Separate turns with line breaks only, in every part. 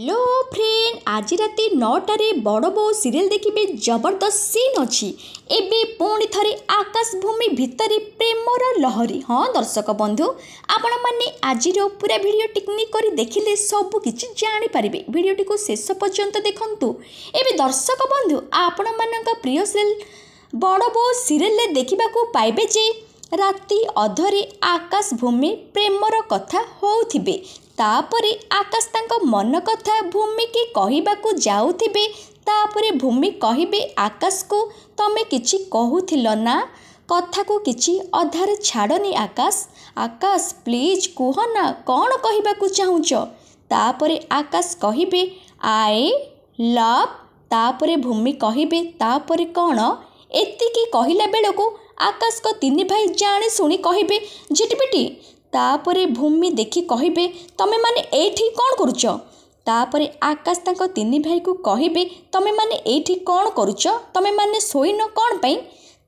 hello friend আজি রাতে নটার বড় বউ সিরিয়াল দেখবে জবরদস্ত সিন অছি এবে পুঁ থরে আকাশভূমি ভিতরে প্রেমর লহরি হ্যাঁ দর্শক বন্ধু আপন মানে আজির পুরা ভিডিও টিকনিক করে দেখিলে সবু কিছু জাঁপারে ভিডিওটি শেষ পর্যন্ত দেখন্তু এবে দর্শক বন্ধু আপন মানক প্রিয় সিরিয়াল বড় বউ সিরিয়ালে দেখা পাইবে যে ରାତି ଅଧରେ ଆକାଶ ଭୂମି ପ୍ରେମର କଥା ହେଉଥିବେ ତାପରେ ଆକାଶ ତାଙ୍କ ମନ କଥା ଭୂମିକି କହିବାକୁ ଯାଉଥିବେ ତାପରେ ଭୂମି କହିବେ ଆକାଶକୁ ତମେ କିଛି କହୁଥିଲ ନା କଥାକୁ କିଛି ଅଧାରେ ଛାଡ଼ନି ଆକାଶ ଆକାଶ ପ୍ଲିଜ୍ କୁହ ନା କ'ଣ କହିବାକୁ ଚାହୁଁଛ ତାପରେ ଆକାଶ କହିବେ ଆଏ ଲଭ୍ ତାପରେ ଭୂମି କହିବେ ତାପରେ କ'ଣ ଏତିକି କହିଲା ବେଳକୁ ଆକାଶଙ୍କ ତିନି ଭାଇ ଜାଣି ଶୁଣି କହିବେ ଝିଟିପିଟି ତାପରେ ଭୂମି ଦେଖି କହିବେ ତମେମାନେ ଏଇଠି କ'ଣ କରୁଛ ତାପରେ ଆକାଶ ତାଙ୍କ ତିନି ଭାଇକୁ କହିବେ ତମେମାନେ ଏଇଠି କ'ଣ କରୁଛ ତମେମାନେ ଶୋଇନ କ'ଣ ପାଇଁ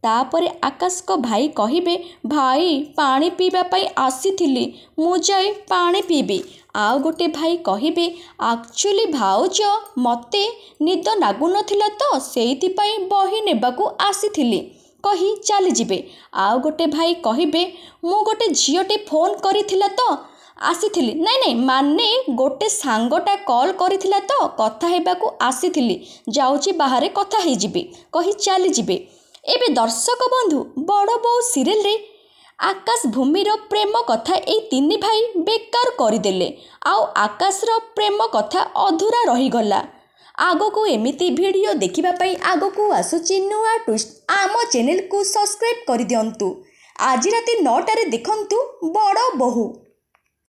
ତାପରେ ଆକାଶଙ୍କ ଭାଇ କହିବେ ଭାଇ ପାଣି ପିଇବା ପାଇଁ ଆସିଥିଲି ମୁଁ ଯାଇ ପାଣି ପିଇବି ଆଉ ଗୋଟେ ଭାଇ କହିବେ ଆକ୍ଚୁଆଲି ଭାଉଜ ମୋତେ ନିଦ ଲାଗୁନଥିଲା ତ ସେଇଥିପାଇଁ ବହି ନେବାକୁ ଆସିଥିଲି କହି ଚାଲିଯିବେ ଆଉ ଗୋଟେ ଭାଇ କହିବେ ମୁଁ ଗୋଟେ ଝିଅଟେ ଫୋନ୍ କରିଥିଲା ତ ଆସିଥିଲି ନାଇଁ ନାଇଁ ମାନେ ଗୋଟେ ସାଙ୍ଗଟା କଲ୍ କରିଥିଲା ତ କଥା ହେବାକୁ ଆସିଥିଲି ଯାଉଛି ବାହାରେ କଥା ହେଇଯିବି କହି ଚାଲିଯିବେ ଏବେ ଦର୍ଶକ ବନ୍ଧୁ ବଡ଼ ବୋଉ ସିରିଏଲ୍ରେ ଆକାଶ ଭୂମିର ପ୍ରେମ କଥା ଏଇ ତିନି ଭାଇ ବେକାର କରିଦେଲେ ଆଉ ଆକାଶର ପ୍ରେମ କଥା ଅଧୁରା ରହିଗଲା ଆଗକୁ ଏମିତି ଭିଡ଼ିଓ ଦେଖିବା ପାଇଁ ଆଗକୁ ଆସୁଛି ନୂଆ ଟୁଇଷ୍ଟ ଆମ ଚ୍ୟାନେଲକୁ ସବସ୍କ୍ରାଇବ୍ କରିଦିଅନ୍ତୁ ଆଜି ରାତି ନଅଟାରେ ଦେଖନ୍ତୁ ବଡ଼ ବୋହୂ